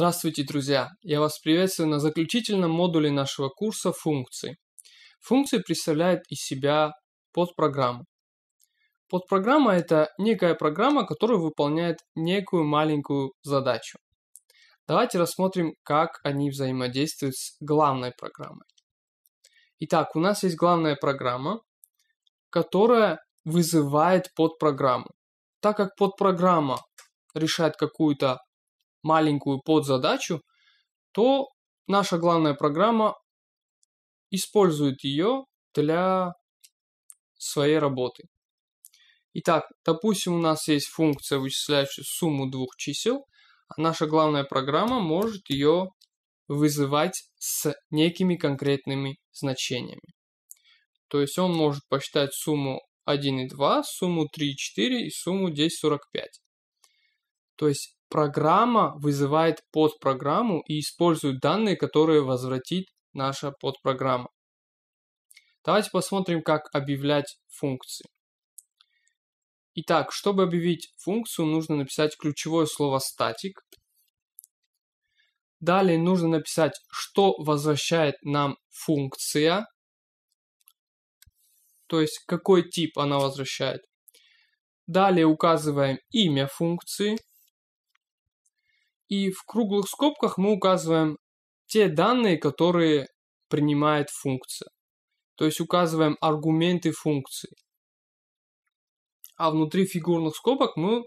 Здравствуйте, друзья! Я вас приветствую на заключительном модуле нашего курса «Функции». Функции представляет из себя подпрограмму. Подпрограмма – это некая программа, которая выполняет некую маленькую задачу. Давайте рассмотрим, как они взаимодействуют с главной программой. Итак, у нас есть главная программа, которая вызывает подпрограмму. Так как подпрограмма решает какую-то маленькую подзадачу, то наша главная программа использует ее для своей работы. Итак, допустим, у нас есть функция, вычисляющая сумму двух чисел, а наша главная программа может ее вызывать с некими конкретными значениями. То есть он может посчитать сумму 1 и 2, сумму 3 и 4 и сумму 10 и 45. То есть программа вызывает подпрограмму и использует данные, которые возвратит наша подпрограмма. Давайте посмотрим, как объявлять функции. Итак, чтобы объявить функцию, нужно написать ключевое слово static. Далее нужно написать, что возвращает нам функция, то есть какой тип она возвращает. Далее указываем имя функции. И в круглых скобках мы указываем те данные, которые принимает функция. То есть указываем аргументы функции. А внутри фигурных скобок мы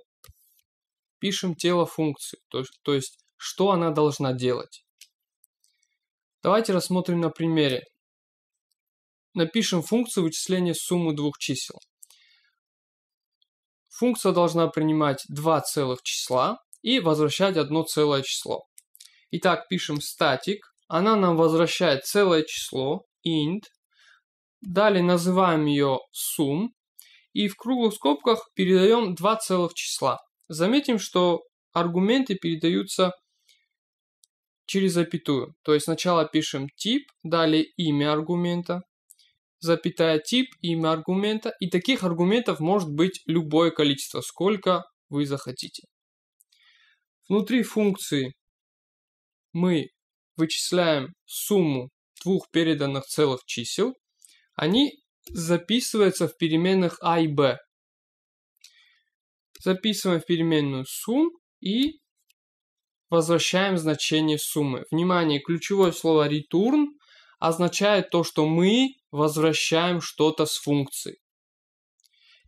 пишем тело функции, то есть, то есть что она должна делать. Давайте рассмотрим на примере. Напишем функцию вычисления суммы двух чисел. Функция должна принимать два целых числа, и возвращать одно целое число. Итак, пишем static. Она нам возвращает целое число int. Далее называем ее sum. И в круглых скобках передаем два целых числа. Заметим, что аргументы передаются через запятую. То есть сначала пишем тип, далее имя аргумента, запятая тип, имя аргумента. И таких аргументов может быть любое количество, сколько вы захотите. Внутри функции мы вычисляем сумму двух переданных целых чисел. Они записываются в переменных a а и b. Записываем в переменную сумм и возвращаем значение суммы. Внимание, ключевое слово return означает то, что мы возвращаем что-то с функции.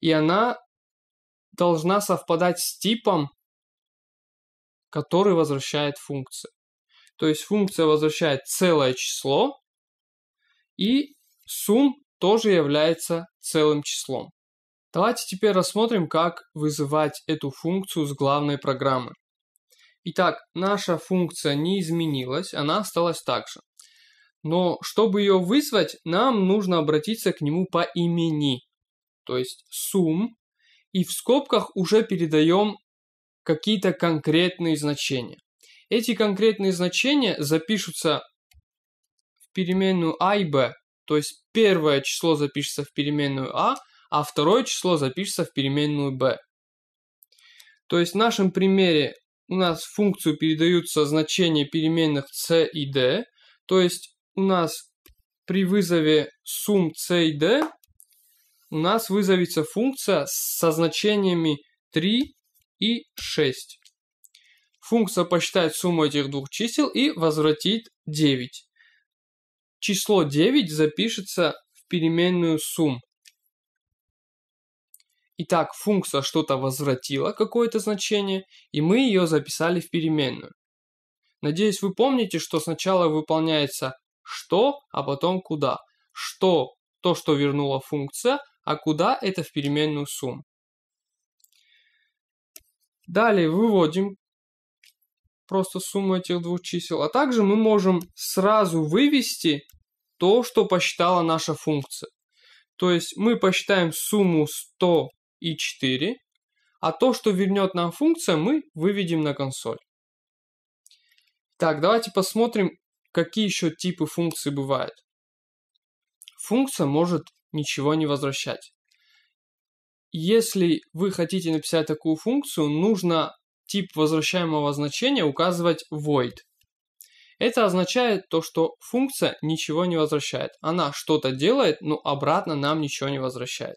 И она должна совпадать с типом который возвращает функция. То есть функция возвращает целое число, и сум тоже является целым числом. Давайте теперь рассмотрим, как вызывать эту функцию с главной программы. Итак, наша функция не изменилась, она осталась так же. Но чтобы ее вызвать, нам нужно обратиться к нему по имени, то есть сум, и в скобках уже передаем какие-то конкретные значения. Эти конкретные значения запишутся в переменную а и b, то есть первое число запишется в переменную а, а второе число запишется в переменную b. То есть в нашем примере у нас в функцию передаются значения переменных c и d, то есть у нас при вызове сум c и d у нас вызовется функция со значениями 3, и 6. Функция посчитает сумму этих двух чисел и возвратит 9. Число 9 запишется в переменную сум. Итак, функция что-то возвратила, какое-то значение, и мы ее записали в переменную. Надеюсь, вы помните, что сначала выполняется что, а потом куда. Что – то, что вернула функция, а куда – это в переменную сумму. Далее выводим просто сумму этих двух чисел. А также мы можем сразу вывести то, что посчитала наша функция. То есть мы посчитаем сумму 100 и 4, а то, что вернет нам функция, мы выведем на консоль. Так, давайте посмотрим, какие еще типы функций бывают. Функция может ничего не возвращать. Если вы хотите написать такую функцию, нужно тип возвращаемого значения указывать void. Это означает то, что функция ничего не возвращает. Она что-то делает, но обратно нам ничего не возвращает.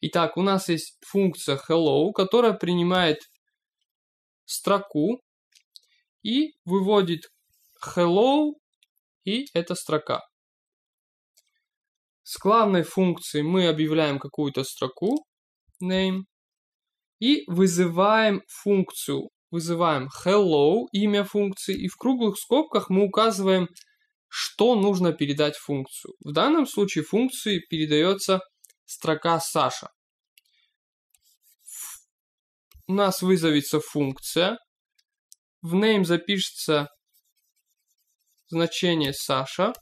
Итак, у нас есть функция hello, которая принимает строку и выводит hello, и эта строка. С главной функцией мы объявляем какую-то строку, name, и вызываем функцию. Вызываем hello, имя функции, и в круглых скобках мы указываем, что нужно передать функцию. В данном случае функции передается строка Саша. У нас вызовется функция. В name запишется значение Саша.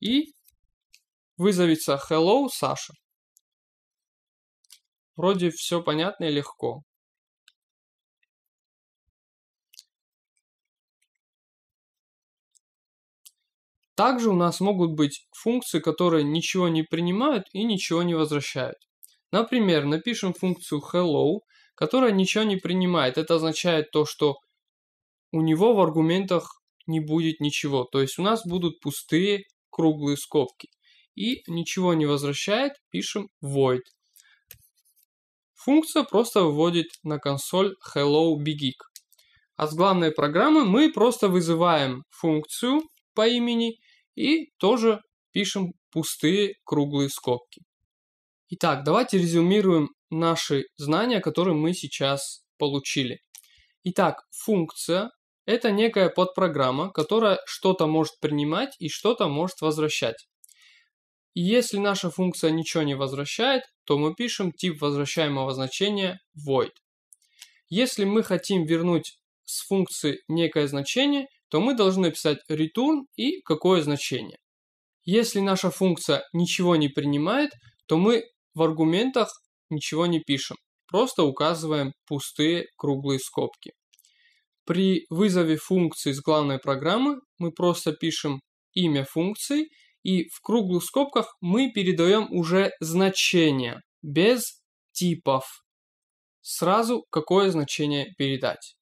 И вызовется hello Саша. Вроде все понятно и легко. Также у нас могут быть функции, которые ничего не принимают и ничего не возвращают. Например, напишем функцию hello, которая ничего не принимает. Это означает то, что у него в аргументах не будет ничего. То есть у нас будут пустые круглые скобки. И ничего не возвращает, пишем void. Функция просто выводит на консоль hello bigig. А с главной программы мы просто вызываем функцию по имени и тоже пишем пустые круглые скобки. Итак, давайте резюмируем наши знания, которые мы сейчас получили. Итак, функция – это некая подпрограмма, которая что-то может принимать и что-то может возвращать если наша функция ничего не возвращает, то мы пишем тип возвращаемого значения void. Если мы хотим вернуть с функции некое значение, то мы должны писать return и какое значение. Если наша функция ничего не принимает, то мы в аргументах ничего не пишем, просто указываем пустые круглые скобки. При вызове функции с главной программы мы просто пишем имя функции – и в круглых скобках мы передаем уже значение, без типов. Сразу какое значение передать.